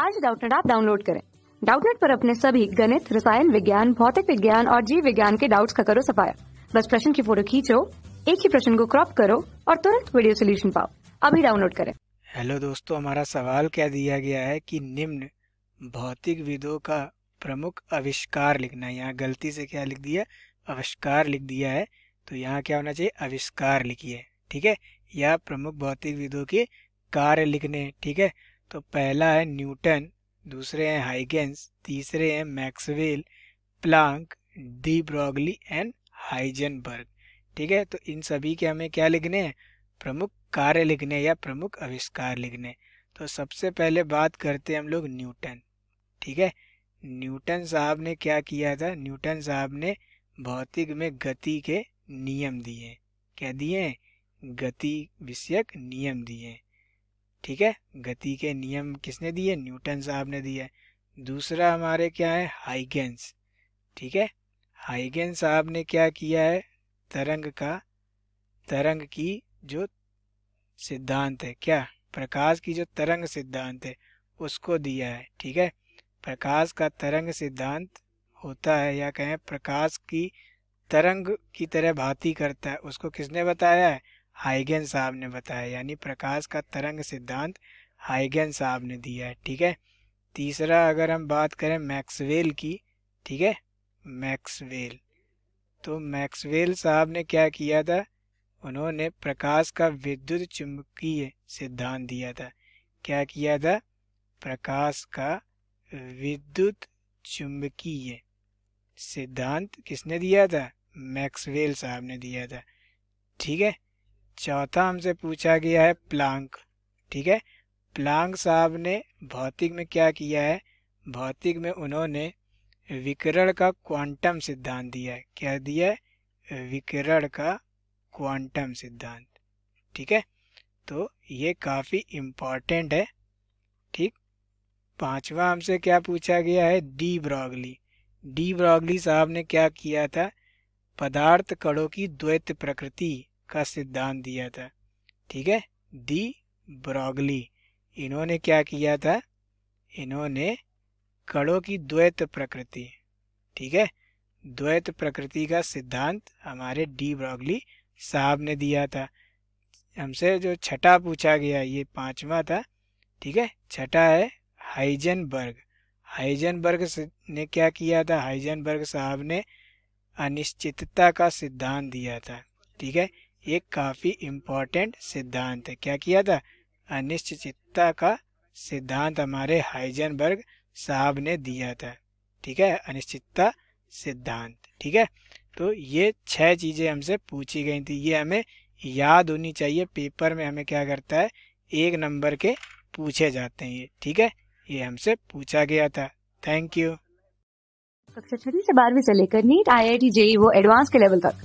आज डाउटनेट आप डाउनलोड करें डाउटनेट पर अपने सभी गणित रसायन विज्ञान भौतिक विज्ञान और जीव विज्ञान के डाउट्स का करो सफाया बस प्रश्न की फोटो खींचो एक ही प्रश्न को क्रॉप करो और तुरंत वीडियो सोल्यूशन पाओ अभी डाउनलोड करें हेलो दोस्तों हमारा सवाल क्या दिया गया है कि निम्न भौतिक विधो का प्रमुख अविष्कार लिखना है यहाँ गलती से क्या लिख दिया अविष्कार लिख दिया है तो यहाँ क्या होना चाहिए अविष्कार लिखिए ठीक है या प्रमुख भौतिक विदों के कार्य लिखने ठीक है तो पहला है न्यूटन दूसरे हैं हाइगेंस तीसरे हैं Maxwell Planck de Broglie and Heisenberg ठीक है तो इन सभी के हमें क्या लिखने हैं प्रमुख कार्य लिखने या प्रमुख आविष्कार लिखने तो सबसे पहले बात करते हैं हम लोग न्यूटन ठीक है न्यूटन साहब ने क्या किया था न्यूटन साहब ने भौतिक में गति के नियम दिए क्या दिए गति विषयक नियम दिए ठीक है गति के नियम किसने दिए न्यूटन साहब ने दिए दूसरा हमारे क्या है हाइगेंस ठीक है हाइगेंस साहब ने क्या किया है तरंग का तरंग की जो सिद्धांत है क्या प्रकाश की जो तरंग सिद्धांत है उसको दिया है ठीक है प्रकाश का तरंग सिद्धांत होता है या कहें प्रकाश की तरंग की तरह भांति करता है उसको किसने बताया है हाइगेन साहब ने बताया यानी प्रकाश का तरंग सिद्धांत हाइगन साहब ने दिया है ठीक है तीसरा अगर हम बात करें मैक्सवेल की ठीक है मैक्सवेल तो मैक्सवेल साहब ने क्या किया था उन्होंने प्रकाश का विद्युत चुंबकीय सिद्धांत दिया था क्या किया था प्रकाश का विद्युत चुंबकीय सिद्धांत किसने दिया था मैक्सवेल साहब ने दिया था ठीक है चौथा हमसे पूछा गया है प्लांक ठीक है प्लांक साहब ने भौतिक में क्या किया है भौतिक में उन्होंने विकिरण का क्वांटम सिद्धांत दिया है क्या दिया है विकिरण का क्वांटम सिद्धांत ठीक है तो ये काफ़ी इम्पॉर्टेंट है ठीक पांचवा हमसे क्या पूछा गया है डी ब्रॉगली डी ब्रॉगली साहब ने क्या किया था पदार्थ कणों की द्वैत प्रकृति का सिद्धांत दिया था ठीक है दी ब्रॉगली इन्होंने क्या किया था इन्होंने कणों की द्वैत प्रकृति ठीक है द्वैत प्रकृति का सिद्धांत हमारे डी ब्रॉगली साहब ने दिया था हमसे जो छठा पूछा गया ये पांचवा था ठीक है छठा है हाइजनबर्ग हाइजनबर्ग ने क्या किया था हाइजनबर्ग साहब ने अनिश्चितता का सिद्धांत दिया था ठीक है एक काफ़ी इम्पोर्टेंट सिद्धांत है क्या किया था अनिश्चितता का सिद्धांत हमारे हाइजनबर्ग साहब ने दिया था ठीक है अनिश्चितता सिद्धांत ठीक है तो ये छह चीज़ें हमसे पूछी गई थी ये हमें याद होनी चाहिए पेपर में हमें क्या करता है एक नंबर के पूछे जाते हैं ये ठीक है ये हमसे पूछा गया था थैंक यू कक्षा छठी से बारहवीं से लेकर NEET I I T JEE वो एडवांस के लेवल तक